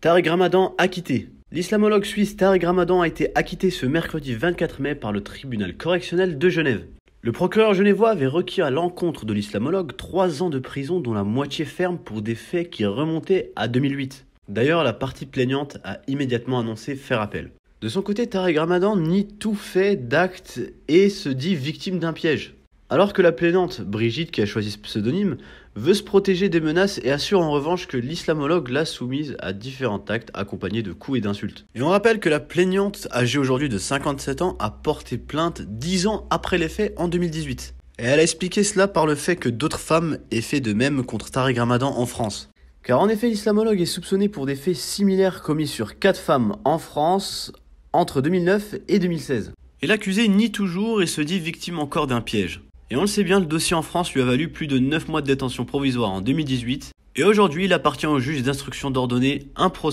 Tarek Ramadan acquitté. L'islamologue suisse Tarek Ramadan a été acquitté ce mercredi 24 mai par le tribunal correctionnel de Genève. Le procureur genevois avait requis à l'encontre de l'islamologue 3 ans de prison dont la moitié ferme pour des faits qui remontaient à 2008. D'ailleurs, la partie plaignante a immédiatement annoncé faire appel. De son côté, Tarek Ramadan nie tout fait d'acte et se dit victime d'un piège. Alors que la plaignante, Brigitte, qui a choisi ce pseudonyme, veut se protéger des menaces et assure en revanche que l'islamologue l'a soumise à différents actes accompagnés de coups et d'insultes. Et on rappelle que la plaignante, âgée aujourd'hui de 57 ans, a porté plainte 10 ans après les faits en 2018. Et elle a expliqué cela par le fait que d'autres femmes aient fait de même contre Tariq Ramadan en France. Car en effet, l'islamologue est soupçonné pour des faits similaires commis sur 4 femmes en France entre 2009 et 2016. Et l'accusé nie toujours et se dit victime encore d'un piège. Et on le sait bien, le dossier en France lui a valu plus de 9 mois de détention provisoire en 2018. Et aujourd'hui, il appartient au juge d'instruction d'ordonner un procès